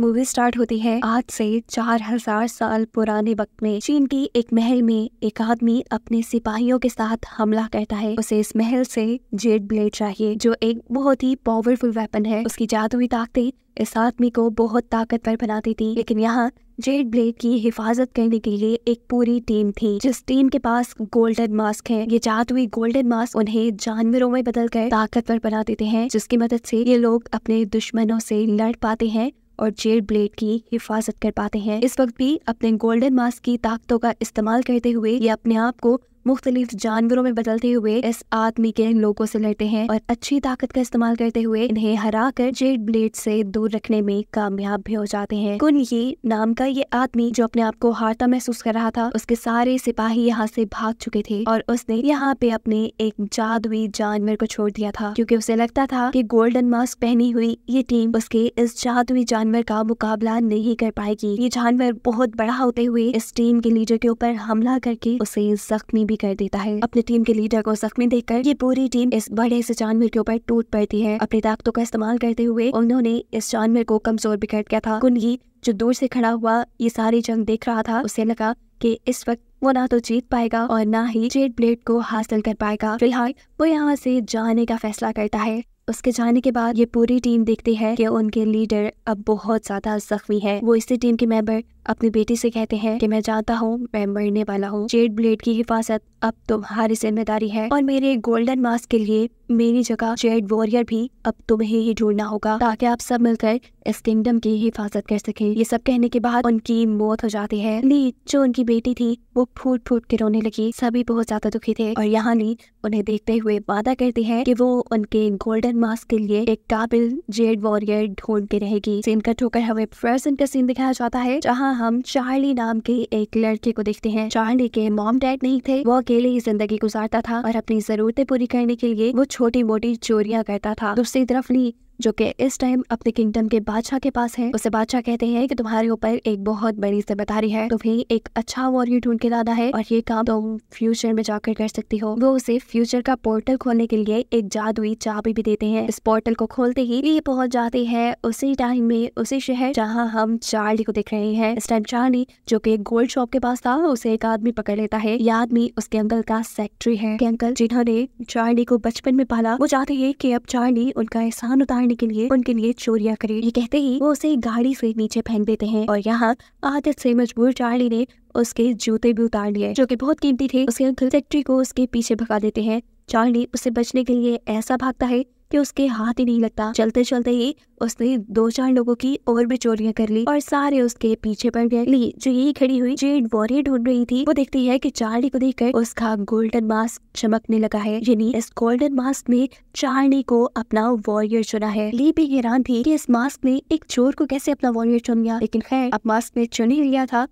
movie start होती है आज से चार हजार साल पुराने वक्त में चीन की एक महल में एक आदमी अपने सिपाहियों के साथ हमला करता है उसे इस महल से जेड ब्लेड चाहिए जो एक बहुत ही पावरफुल वेपन है उसकी जादुई ताकतें इस आदमी को बहुत ताकतवर बनाती थी लेकिन यहाँ जेड ब्लेड की हिफाजत करने के लिए एक पूरी टीम थी जिस टीम के पास गोल्डन मास्क है ये जादुई गोल्डन मास्क उन्हें जानवरों में बदलकर ताकतवर बना देते हैं जिसकी मदद से ये लोग अपने दुश्मनों से लड़ पाते हैं और जेल ब्लेड की हिफाजत कर पाते हैं इस वक्त भी अपने गोल्डन मास्क की ताकतों का इस्तेमाल करते हुए ये अपने आप को मुख्तलिफ जानवरों में बदलते हुए इस आदमी के लोगों से लड़ते हैं और अच्छी ताकत का इस्तेमाल करते हुए इन्हें हरा कर जेड ब्लेड से दूर रखने में कामयाब भी हो जाते हैं कुन ये नाम का ये आदमी जो अपने आप को हारता महसूस कर रहा था उसके सारे सिपाही यहाँ से भाग चुके थे और उसने यहाँ पे अपने एक जादुई जानवर को छोड़ दिया था क्यूँकी उसे लगता था की गोल्डन मास्क पहनी हुई ये टीम उसके इस जादुई जानवर का मुकाबला नहीं कर पाएगी ये जानवर बहुत बड़ा होते हुए इस टीम के लीडर के ऊपर हमला करके उसे जख्मी भी कर देता है अपनी टीम के लीडर को जख्मी देखकर ये पूरी टीम इस बड़े से जानवर के ऊपर टूट पड़ती है अपनी ताकतों का इस्तेमाल करते हुए उन्होंने इस जानवर को कमजोर भी कर दिया था कुंडी जो दूर से खड़ा हुआ ये सारी जंग देख रहा था उसे लगा कि इस वक्त वो ना तो जीत पाएगा और ना ही जेड ब्लेड को हासिल कर पाएगा फिलहाल वो यहाँ से जाने का फैसला करता है उसके जाने के बाद ये पूरी टीम देखती है कि उनके लीडर अब बहुत ज्यादा जख्मी है वो इसी टीम के मेंबर अपनी बेटी से कहते हैं कि मैं जानता हूँ मैं मरने वाला हूँ जेड ब्लेड की हिफाजत अब तुम्हारी जिम्मेदारी है और मेरे गोल्डन मास्क के लिए मेरी जगह जेड वॉरियर भी अब तुम्हें ही ढूंढना होगा ताकि आप सब मिलकर इस किंगडम की हिफाजत कर सके ये सब कहने के बाद उनकी मौत हो जाती है ली जो उनकी बेटी थी वो फूट फूट के रोने लगी सभी बहुत ज्यादा दुखी थे और यहाँ ली उन्हें देखते हुए वादा करती है की वो उनके गोल्डन मास्क के लिए एक काबिल जेड वॉरियर ढूंढ के रहेगी सीन कट होकर हमें प्रेजेंट का सीन दिखाया जाता है जहाँ हम चार्ली नाम के एक लड़के को देखते हैं चार्ली के मॉम डैड नहीं थे वो अकेले ही जिंदगी गुजारता था और अपनी जरूरतें पूरी करने के लिए वो छोटी मोटी चोरियां करता था दूसरी तरफ ली जो कि इस टाइम अपने किंगडम के बादशाह के पास है उसे बादशाह कहते हैं कि तुम्हारे ऊपर एक बहुत बड़ी जिम्मेदारी है तुम्हें एक अच्छा वॉरियर ढूंढ के लाना है और ये काम तुम फ्यूचर में जाकर कर सकती हो वो उसे फ्यूचर का पोर्टल खोलने के लिए एक जादुई चाबी भी देते हैं इस पोर्टल को खोलते ही ये पहुंच जाते हैं उसी टाइम में उसी शहर जहाँ हम चार्ली को देख रहे हैं इस टाइम चार्ली जो की गोल्ड शॉप के पास था उसे एक आदमी पकड़ लेता है ये आदमी उसके अंकल का सेक्रेटरी है अंकल जिन्होंने चार्ली को बचपन में पाला वो चाहते है की अब चार्ली उनका एहसान उतारने करने के लिए उनके लिए चोरिया करे ये कहते ही वो उसे गाड़ी से नीचे फेंक देते हैं और यहाँ आदत से मजबूर चार्ली ने उसके जूते भी उतार लिए जो कि बहुत कीमती थे उसके अंकल फैक्ट्री को उसके पीछे भगा देते हैं चार्ली उसे बचने के लिए ऐसा भागता है कि उसके हाथ ही नहीं लगता चलते चलते ही उसने दो चार लोगों की और भी चोरियां कर ली और सारे उसके पीछे पड़ गए ली जो यही खड़ी हुई जेड वॉरियर ढूंढ रही थी वो देखती है कि चार्ली को देखकर उसका गोल्डन मास्क चमकने लगा है यानी इस गोल्डन मास्क में चार्ली को अपना वॉरियर चुना है ली भी हैरान थी कि इस मास्क ने एक चोर को कैसे अपना वॉरियर चुन लिया लेकिन खैर अब मास्क ने चुन ही लिया था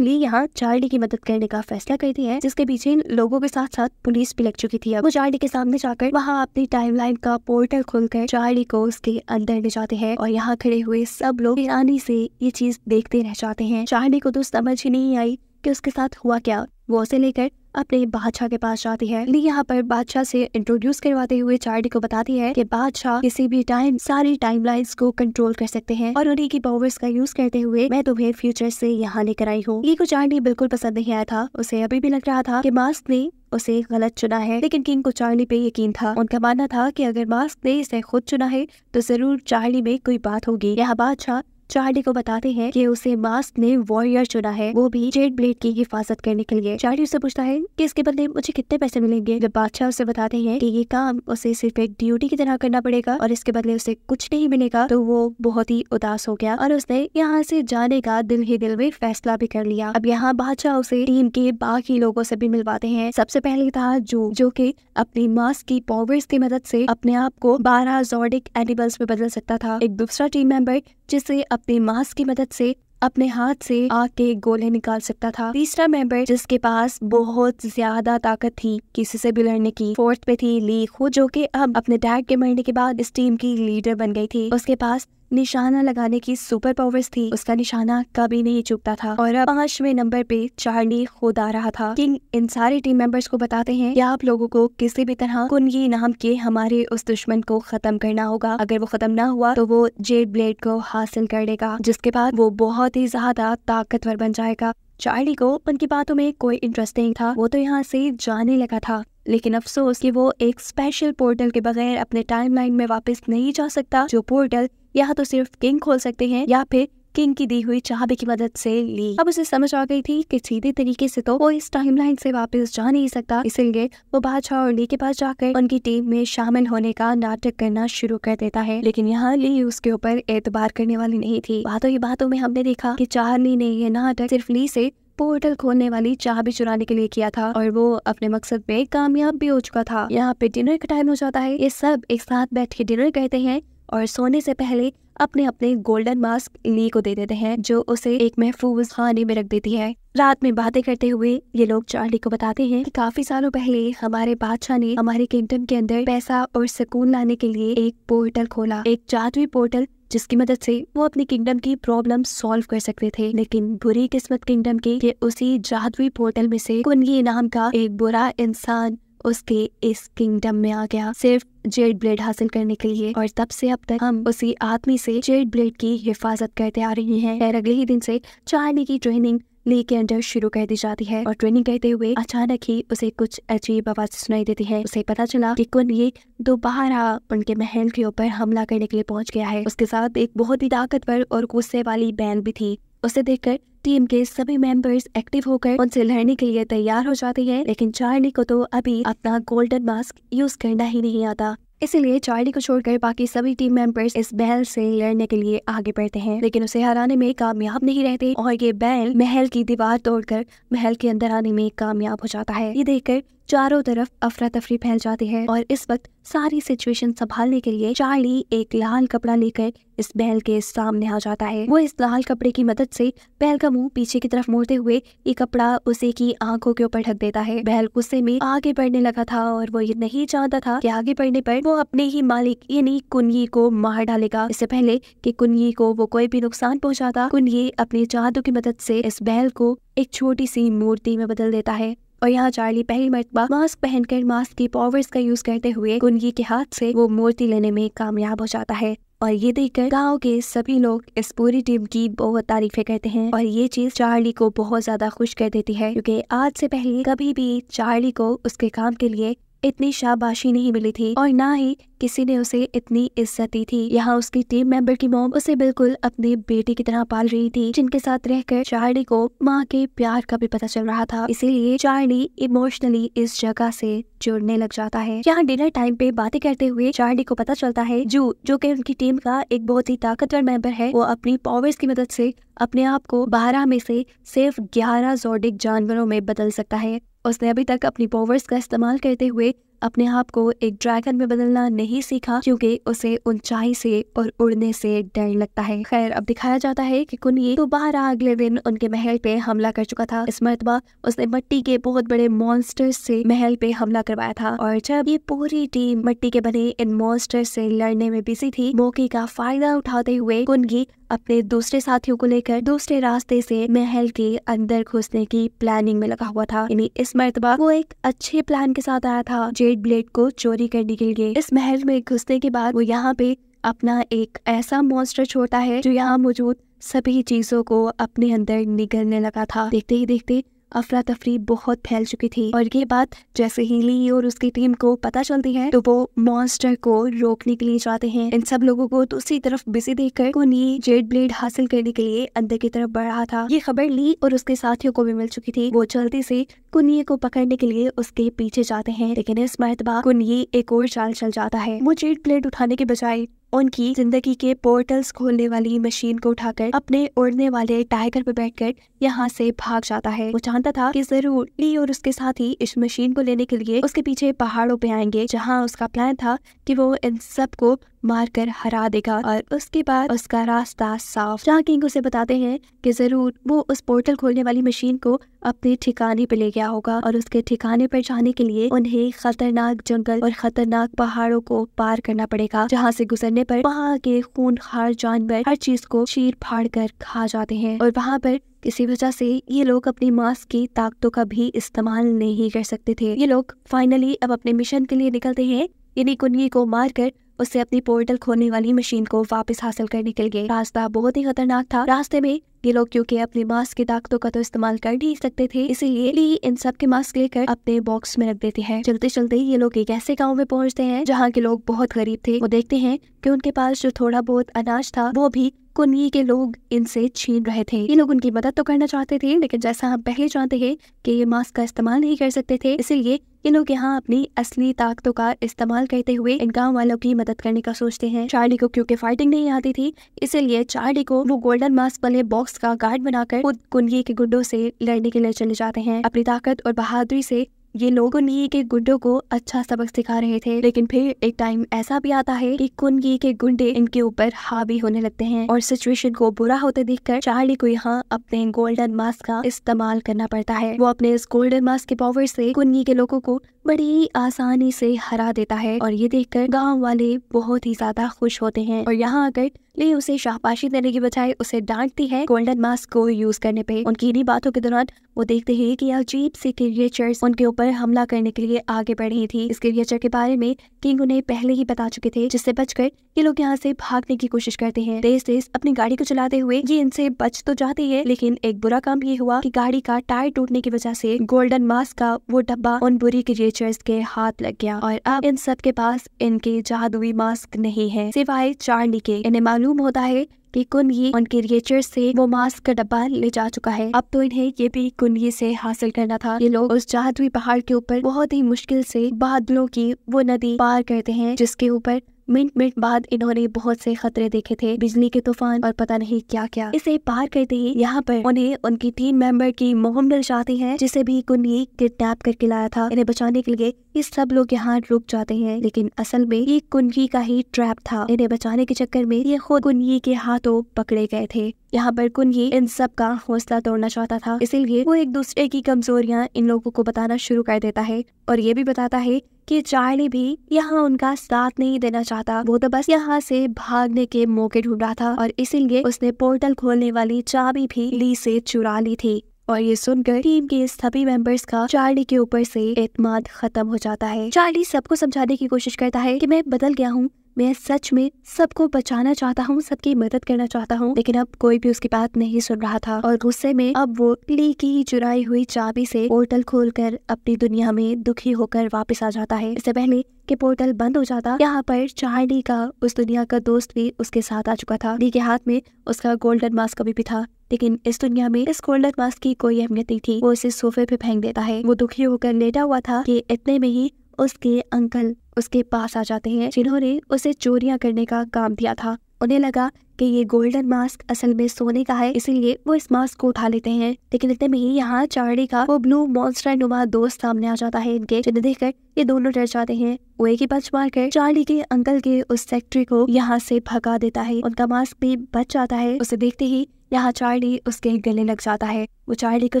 ली यहाँ चार्ली की मदद करने का फैसला करती है जिसके पीछे इन लोगों के साथ साथ पुलिस भी लग चुकी थी वो चार्ली के सामने जाकर वहाँ अपनी टाइमलाइन का पोर्टल खोलकर चार्ली को उसके अंदर ले जाते हैं और यहाँ खड़े हुए सब लोग ईरानी से ये चीज देखते रह जाते हैं चार्ली को तो समझ ही नहीं आई कि उसके साथ हुआ क्या वो उसे लेकर अपने बादशाह के पास जाती है ली यहाँ पर बादशाह से इंट्रोड्यूस करवाते हुए चार्डी को बताती है कि बादशाह किसी भी टाइम सारी टाइमलाइंस को कंट्रोल कर सकते हैं और उन्हीं की पावर्स का यूज करते हुए मैं तुम्हें फ्यूचर से यहाँ लेकर आई हूँ ली को चार्डी बिल्कुल पसंद नहीं आया था उसे अभी भी लग रहा था की मास्क ने उसे गलत चुना है लेकिन किंग को चार्ली पे यकीन था उनका मानना था कि अगर मास्क ने इसे खुद चुना है तो जरूर चार्ली में कोई बात होगी यह बादशाह चार्डी को बताते हैं कि उसे मास्क ने वॉरियर चुना है वो भी जेड ब्लेड की हिफाजत करने के लिए चार्डी उसे पूछता है कि इसके बदले मुझे कितने पैसे मिलेंगे जब बादशाह उसे बताते हैं कि ये काम उसे सिर्फ एक ड्यूटी की तरह करना पड़ेगा और इसके बदले उसे कुछ नहीं मिलेगा तो वो बहुत ही उदास हो गया और उसने यहाँ से जाने का दिल ही दिल में फैसला भी कर लिया अब यहाँ बादशाह उसे टीम के बाकी लोगों से भी मिलवाते हैं सबसे पहले था जो जो की अपनी मास्क की पॉवर्स की मदद से अपने आप को बारह जोडिक एनिमल्स में बदल सकता था एक दूसरा टीम मेंबर जिसे अपने मांस की मदद से अपने हाथ से आग के गोले निकाल सकता था तीसरा मेंबर जिसके पास बहुत ज्यादा ताकत थी किसी से भी लड़ने की फोर्थ पे थी ली खो जो कि अब अपने डैड के मरने के बाद इस टीम की लीडर बन गई थी उसके पास निशाना लगाने की सुपर पावर्स थी उसका निशाना कभी नहीं चुकता था और अब पांचवें नंबर पे चार्ली खुद आ रहा था किंग इन सारे टीम मेंबर्स को बताते हैं कि आप लोगों को किसी भी तरह कुंगी नाम के हमारे उस दुश्मन को खत्म करना होगा अगर वो खत्म ना हुआ तो वो जेड ब्लेड को हासिल कर लेगा जिसके बाद वो बहुत ही ज्यादा ताकतवर बन जाएगा चार्ली को उनकी बातों में कोई इंटरेस्ट नहीं था वो तो यहाँ से जाने लगा था लेकिन अफसोस कि वो एक स्पेशल पोर्टल के बगैर अपने टाइमलाइन में वापस नहीं जा सकता जो पोर्टल या तो सिर्फ किंग खोल सकते हैं या फिर किंग की दी हुई चाबी की मदद से ली अब उसे समझ आ गई थी कि सीधे तरीके से तो वो इस टाइमलाइन से वापस जा नहीं सकता इसलिए वो बादशाह और ली के पास जाकर उनकी टीम में शामिल होने का नाटक करना शुरू कर देता है लेकिन यहाँ ली उसके ऊपर एतबार करने वाली नहीं थी बातों ही बातों में हमने देखा की चार्ली ने यह नाटक सिर्फ ली से पोर्टल खोलने वाली चाबी चुराने के लिए किया था और वो अपने मकसद में कामयाब भी हो चुका था यहाँ पे डिनर का टाइम हो जाता है ये सब एक साथ बैठ के डिनर कहते हैं और सोने से पहले अपने अपने गोल्डन मास्क ली को दे देते हैं जो उसे एक महफूज खाने में रख देती है रात में बातें करते हुए ये लोग चार्ली को बताते हैं कि काफी सालों पहले हमारे बादशाह ने हमारे किंगडम के अंदर पैसा और सुकून लाने के लिए एक पोर्टल खोला एक जादुई पोर्टल जिसकी मदद से वो अपनी किंगडम की प्रॉब्लम सॉल्व कर सकते थे लेकिन बुरी किस्मत किंगडम के कि उसी जादुई पोर्टल में से कुनगी नाम का एक बुरा इंसान उसके इस किंगडम में आ गया सिर्फ जेड ब्लेड हासिल करने के लिए और तब से अब तक हम उसी आदमी से जेड ब्लेड की हिफाजत करते आ रहे हैं खैर अगले ही दिन से चार्ली की ट्रेनिंग ली के अंदर शुरू कर दी जाती है और ट्रेनिंग करते हुए अचानक ही उसे कुछ अजीब आवाज सुनाई देती है उसे पता चला कि कुन ये दोबारा उनके महल के ऊपर हमला करने के लिए पहुंच गया है उसके साथ एक बहुत ही ताकतवर और गुस्से वाली बैन भी थी उसे देखकर टीम के सभी मेंबर्स एक्टिव होकर उनसे लड़ने के लिए तैयार हो जाते हैं लेकिन चार्ली को तो अभी अपना गोल्डन मास्क यूज करना ही नहीं आता इसीलिए चार्ली को छोड़कर बाकी सभी टीम मेंबर्स इस बैल से लड़ने के लिए आगे बढ़ते हैं लेकिन उसे हराने में कामयाब नहीं रहते और ये बैल महल की दीवार तोड़कर महल के अंदर आने में कामयाब हो जाता है ये देखकर चारों तरफ अफरा तफरी फैल जाती है और इस वक्त सारी सिचुएशन संभालने के लिए चार्ली एक लाल कपड़ा लेकर इस बैल के सामने आ जाता है वो इस लाल कपड़े की मदद से बैल का मुंह पीछे की तरफ मोड़ते हुए ये कपड़ा उसे की आंखों के ऊपर ढक देता है बैल गुस्से में आगे बढ़ने लगा था और वो ये नहीं चाहता था कि आगे बढ़ने पर वो अपने ही मालिक यानी कुनिये को मार डालेगा इससे पहले कि कुनिये को वो कोई भी नुकसान पहुंचाता कुनिये अपने जादू की मदद से इस बैल को एक छोटी सी मूर्ति में बदल देता है और यहाँ चार्ली पहली मरतबा मास्क पहनकर मास्क की पावर्स का यूज करते हुए गुनगी के हाथ से वो मूर्ति लेने में कामयाब हो जाता है और ये देखकर गांव के सभी लोग इस पूरी टीम की बहुत तारीफें करते हैं और ये चीज चार्ली को बहुत ज्यादा खुश कर देती है क्योंकि आज से पहले कभी भी चार्ली को उसके काम के लिए इतनी शाबाशी नहीं मिली थी और ना ही किसी ने उसे इतनी इज्जत दी थी यहाँ उसकी टीम मेंबर की मोम उसे बिल्कुल अपने बेटे की तरह पाल रही थी जिनके साथ रहकर चार्ली को माँ के प्यार का भी पता चल रहा था इसीलिए चार्ली इमोशनली इस जगह से जुड़ने लग जाता है यहाँ डिनर टाइम पे बातें करते हुए चार्ली को पता चलता है जू जो की उनकी टीम का एक बहुत ही ताकतवर मेंबर है वो अपनी पॉवर्स की मदद से अपने आप को बारह में से सिर्फ ग्यारह जोडिक जानवरों में बदल सकता है उसने अभी तक अपनी पावर्स का इस्तेमाल करते हुए अपने आप को एक ड्रैगन में बदलना नहीं सीखा क्योंकि उसे ऊंचाई से और उड़ने से डर लगता है खैर अब दिखाया जाता है कि कुनिए दोबारा अगले दिन उनके महल पे हमला कर चुका था इस मरतबा उसने मट्टी के बहुत बड़े मॉन्स्टर्स से महल पे हमला करवाया था और जब ये पूरी टीम मट्टी के बने इन मॉन्स्टर्स से लड़ने में बिजी थी मौके का फायदा उठाते हुए कुन अपने दूसरे साथियों को लेकर दूसरे रास्ते से महल के अंदर घुसने की प्लानिंग में लगा हुआ था यानी इस मरतबा वो एक अच्छे प्लान के साथ आया था जेड ब्लेड को चोरी करने के लिए इस महल में घुसने के बाद वो यहाँ पे अपना एक ऐसा मॉन्स्टर छोड़ता है जो यहाँ मौजूद सभी चीजों को अपने अंदर निगलने लगा था देखते ही देखते अफरा तफरी बहुत फैल चुकी थी और ये बात जैसे ही ली और उसकी टीम को पता चलती है तो वो मॉन्स्टर को रोकने के लिए जाते हैं इन सब लोगों को दूसरी तो तरफ बिजी देख कर कोनी जेड ब्लेड हासिल करने के लिए अंदर की तरफ बढ़ रहा था ये खबर ली और उसके साथियों को भी मिल चुकी थी वो जल्दी से कुनिये को पकड़ने के लिए उसके पीछे जाते हैं लेकिन इस मरतबा कुनिये एक और चाल चल जाता है वो जेड ब्लेड उठाने के बजाय उनकी जिंदगी के पोर्टल्स खोलने वाली मशीन को उठाकर अपने उड़ने वाले टाइगर पर बैठकर यहाँ से भाग जाता है वो जानता था कि जरूर ली और उसके साथ ही इस मशीन को लेने के लिए उसके पीछे पहाड़ों पे आएंगे जहाँ उसका प्लान था कि वो इन सब को मारकर हरा देगा और उसके बाद उसका रास्ता साफ जहाँ किंग उसे बताते हैं कि जरूर वो उस पोर्टल खोलने वाली मशीन को अपने ठिकाने पर ले गया होगा और उसके ठिकाने पर जाने के लिए उन्हें खतरनाक जंगल और खतरनाक पहाड़ों को पार करना पड़ेगा जहाँ से गुजरने पर वहाँ के खून खार जानवर हर चीज को चीर फाड़ कर खा जाते हैं और वहाँ पर इसी वजह से ये लोग अपनी मास्क की ताकतों का भी इस्तेमाल नहीं कर सकते थे ये लोग फाइनली अब अपने मिशन के लिए निकलते हैं यानी कुन्नी को मारकर उससे अपनी पोर्टल खोलने वाली मशीन को वापस हासिल करने के लिए रास्ता बहुत ही खतरनाक था रास्ते में ये लोग क्योंकि अपने मास्क की ताकतों का तो इस्तेमाल कर नहीं सकते थे इसीलिए इन सब के मास्क लेकर अपने बॉक्स में रख देते हैं चलते चलते ये लोग एक ऐसे गाँव में पहुँचते हैं जहाँ के लोग बहुत गरीब थे वो देखते हैं की उनके पास जो थोड़ा बहुत अनाज था वो भी कुनी के लोग इनसे छीन रहे थे ये लोग उनकी मदद तो करना चाहते थे लेकिन जैसा हम पहले जानते हैं कि ये मास्क का इस्तेमाल नहीं कर सकते थे इसीलिए ये लोग यहाँ अपनी असली ताकतों का इस्तेमाल करते हुए इन गाँव वालों की मदद करने का सोचते हैं चार्ली को क्योंकि फाइटिंग नहीं आती थी इसीलिए चार्ली को वो गोल्डन मास्क वाले बॉक्स का गार्ड बनाकर खुद कुनिये के गुंडों से लड़ने के लिए चले जाते हैं अपनी ताकत और बहादुरी से ये लोग कुनगी के गुंडों को अच्छा सबक सिखा रहे थे लेकिन फिर एक टाइम ऐसा भी आता है कि कुनगी के गुंडे इनके ऊपर हावी होने लगते हैं और सिचुएशन को बुरा होते देखकर चार्ली को यहाँ अपने गोल्डन मास्क का इस्तेमाल करना पड़ता है वो अपने इस गोल्डन मास्क के पावर से कुनगी के लोगों को बड़ी आसानी से हरा देता है और ये देखकर गांव वाले बहुत ही ज्यादा खुश होते हैं और यहाँ आकर ले उसे शाहपाशी देने की बजाय उसे डांटती है गोल्डन मास्क को यूज करने पे उनकी इन्हीं बातों के दौरान वो देखते हैं कि अजीब सी क्रिएचर्स उनके ऊपर हमला करने के लिए आगे बढ़ रही थी इस क्रिएचर के बारे में किंग उन्हें पहले ही बता चुके थे जिससे बचकर ये लोग यहाँ से भागने की कोशिश करते हैं तेज तेज अपनी गाड़ी को चलाते हुए ये इनसे बच तो जाते हैं लेकिन एक बुरा काम ये हुआ की गाड़ी का टायर टूटने की वजह से गोल्डन मास्क का वो डब्बा उन बुरी क्रिएचर टीचर्स के हाथ लग गया और अब इन सब के पास इनके जादुई मास्क नहीं है सिवाय चार्ली के इन्हें मालूम होता है कि कुनगी उनके रिएचर से वो मास्क का डब्बा ले जा चुका है अब तो इन्हें ये भी कुनगी से हासिल करना था ये लोग उस जादुई पहाड़ के ऊपर बहुत ही मुश्किल से बादलों की वो नदी पार करते हैं जिसके ऊपर मिनट मिनट बाद इन्होंने बहुत से खतरे देखे थे बिजली के तूफान और पता नहीं क्या क्या इसे पार करते ही यहाँ पर उन्हें उनकी टीम मेंबर की मोहम्मद मिल जाती है जिसे भी कुंडली किडनैप करके लाया था इन्हें बचाने के लिए ये सब लोग यहाँ रुक जाते हैं लेकिन असल में ये कुंडली का ही ट्रैप था इन्हें बचाने के चक्कर में ये खुद कुंडली के हाथों पकड़े गए थे यहाँ पर कुंडली इन सब का हौसला तोड़ना चाहता था इसीलिए वो एक दूसरे की कमजोरियाँ इन लोगों को बताना शुरू कर देता है और ये भी बताता है कि चार्ली भी यहाँ उनका साथ नहीं देना चाहता वो तो बस यहाँ से भागने के मौके ढूंढ रहा था और इसीलिए उसने पोर्टल खोलने वाली चाबी भी ली से चुरा ली थी और ये सुनकर टीम के सभी मेंबर्स का चार्ली के ऊपर से एतमाद खत्म हो जाता है चार्ली सबको समझाने की कोशिश करता है कि मैं बदल गया हूँ मैं सच में सबको बचाना चाहता हूँ सबकी मदद करना चाहता हूँ लेकिन अब कोई भी उसकी बात नहीं सुन रहा था और गुस्से में अब वो ली की चुराई हुई चाबी से पोर्टल खोलकर अपनी दुनिया में दुखी होकर वापस आ जाता है इससे पहले के पोर्टल बंद हो जाता यहाँ पर चार्ली का उस दुनिया का दोस्त भी उसके साथ आ चुका था ली के हाथ में उसका गोल्डन मास्क अभी भी था लेकिन इस दुनिया में इस गोल्डन मास्क की कोई अहमियत नहीं थी वो इसे सोफे पे फेंक देता है वो दुखी होकर लेटा हुआ था कि इतने में ही उसके अंकल उसके पास आ जाते हैं जिन्होंने उसे चोरियां करने का काम दिया था उन्हें लगा कि ये गोल्डन मास्क असल में सोने का है इसीलिए वो इस मास्क को उठा लेते हैं लेकिन इतने में ही यहाँ चार्डी का वो ब्लू मॉन्स्टर नुमा दोस्त सामने आ जाता है इनके जिन्हें देखकर ये दोनों डर जाते हैं वो एक ही पंच मार कर चार्ली के अंकल के उस सेक्ट्री को यहाँ से भगा देता है उनका मास्क भी बच जाता है उसे देखते ही यहाँ चार्ली उसके गले लग जाता है वो चार्ली को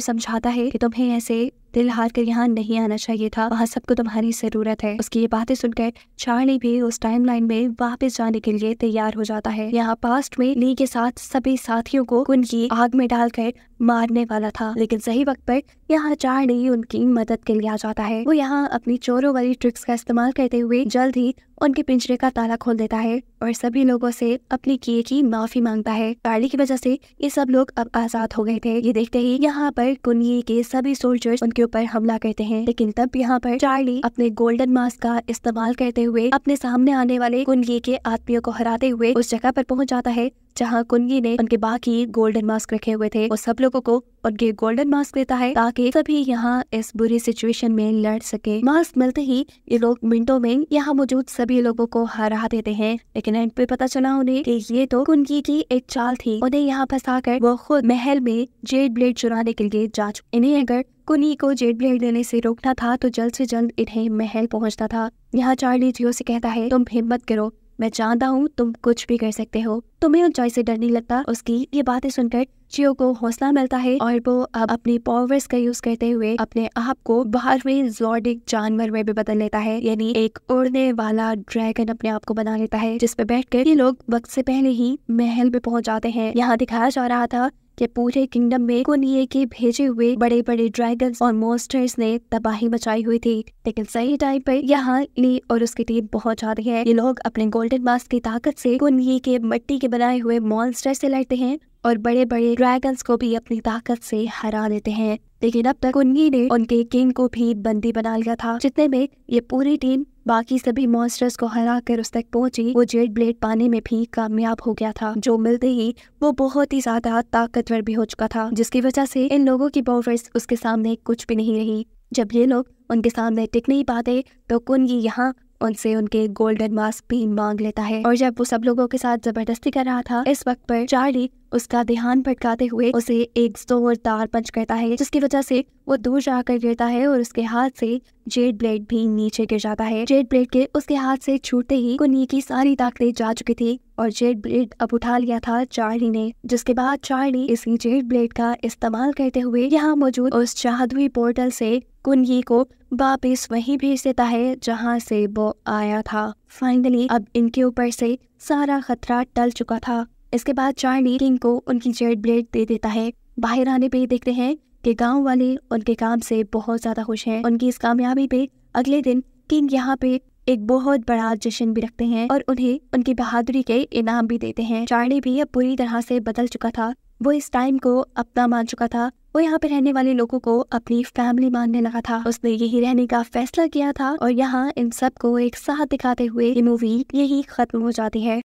समझाता है कि तुम्हें ऐसे दिल हार कर यहाँ नहीं आना चाहिए था वहाँ सबको तुम्हारी जरूरत है उसकी ये बातें सुनकर चार्ली भी उस टाइम लाइन में वापस जाने के लिए तैयार हो जाता है यहाँ पास्ट में ली के साथ सभी साथियों को उनकी आग में डालकर मारने वाला था लेकिन सही वक्त पर यहाँ चार्ली उनकी मदद के लिए आ जाता है वो यहाँ अपनी चोरों वाली ट्रिक्स का इस्तेमाल करते हुए जल्द ही उनके पिंजरे का ताला खोल देता है और सभी लोगों से अपने किए की माफी मांगता है गाड़ी की वजह से ये सब लोग अब आजाद हो गए थे ये देखते ही यहाँ पर कुनिये के सभी सोल्जर्स उनके ऊपर हमला करते हैं लेकिन तब यहाँ पर चार्ली अपने गोल्डन मास्क का इस्तेमाल करते हुए अपने सामने आने वाले कुंगी के आदमियों को हराते हुए उस जगह पर पहुंच जाता है जहाँ कुंगी ने उनके बाकी गोल्डन मास्क रखे हुए थे और सब लोगों को उनके गोल्डन मास्क देता है ताकि सभी यहाँ इस बुरी सिचुएशन में लड़ सके मास्क मिलते ही ये लोग मिनटों में यहाँ मौजूद सभी लोगों को हरा देते हैं लेकिन एंड पे पता चला उन्हें कि ये तो कुंगी की एक चाल थी उन्हें यहाँ फंसा कर वो खुद महल में जेड ब्लेड चुराने के लिए जा इन्हें अगर कुनी को जेट ब्लेड देने से रोकना था तो जल्द से जल्द इन्हें महल पहुंचना था यहाँ चार्ली जियो से कहता है तुम हिम्मत करो मैं जानता हूँ तुम कुछ भी कर सकते हो तुम्हें ऊंचाई से डर नहीं लगता उसकी ये बातें सुनकर जियो को हौसला मिलता है और वो अब अपनी पावर्स का यूज करते हुए अपने आप को में जोडिक जानवर में भी बदल लेता है यानी एक उड़ने वाला ड्रैगन अपने आप को बना लेता है जिसपे बैठ कर ये लोग वक्त से पहले ही महल में पहुंच जाते हैं यहाँ दिखाया जा रहा था कि पूरे किंगडम में कुनिये के भेजे हुए बड़े बड़े ड्रैगन और मोस्टर्स ने तबाही मचाई हुई थी लेकिन सही टाइम पर यहाँ ली और उसकी टीम पहुंच जाती है ये लोग अपने गोल्डन मास्क की ताकत से कुनिये के मट्टी के बनाए हुए मॉन्स्टर से लड़ते हैं और बड़े बड़े ड्रैगन्स को भी अपनी ताकत से हरा देते हैं लेकिन अब तक उन्हीं ने उनके किंग को भी बंदी बना लिया था जितने में ये पूरी टीम बाकी सभी मॉन्स्टर्स को हरा कर उस तक पहुंची वो जेड ब्लेड पाने में भी कामयाब हो गया था जो मिलते ही वो बहुत ही ज्यादा ताकतवर भी हो चुका था जिसकी वजह से इन लोगों की बॉवर्स उसके सामने कुछ भी नहीं रही जब ये लोग उनके सामने टिक नहीं पाते तो कुनगी यहाँ उनसे उनके गोल्डन मास्क भी मांग लेता है और जब वो सब लोगों के साथ जबरदस्ती कर रहा था इस वक्त पर चार्ली उसका ध्यान भटकाते हुए उसे एक जोरदार पंच करता है जिसकी वजह से वो दूर जाकर गिरता है और उसके हाथ से जेड ब्लेड भी नीचे गिर जाता है जेड ब्लेड के उसके हाथ से छूटते ही कुनी की सारी ताकतें जा चुकी थी और जेड ब्लेड अब उठा लिया था चार्ली ने जिसके बाद चार्ली इसी जेड ब्लेड का इस्तेमाल करते हुए यहाँ मौजूद उस जादुई पोर्टल से कुंजी को वापिस वहीं भेज देता है जहाँ से वो आया था फाइनली अब इनके ऊपर से सारा खतरा टल चुका था इसके बाद चार्ली किंग को उनकी जेड ब्लेड दे देता है बाहर आने पे देखते हैं कि गांव वाले उनके काम से बहुत ज्यादा खुश हैं उनकी इस कामयाबी पे अगले दिन किंग यहाँ पे एक बहुत बड़ा जश्न भी रखते हैं और उन्हें उनकी बहादुरी के इनाम भी देते हैं चार्ली भी अब पूरी तरह से बदल चुका था वो इस टाइम को अपना मान चुका था वो यहाँ पे रहने वाले लोगों को अपनी फैमिली मानने लगा था उसने यही रहने का फैसला किया था और यहाँ इन सबको एक साथ दिखाते हुए ये मूवी यही खत्म हो जाती है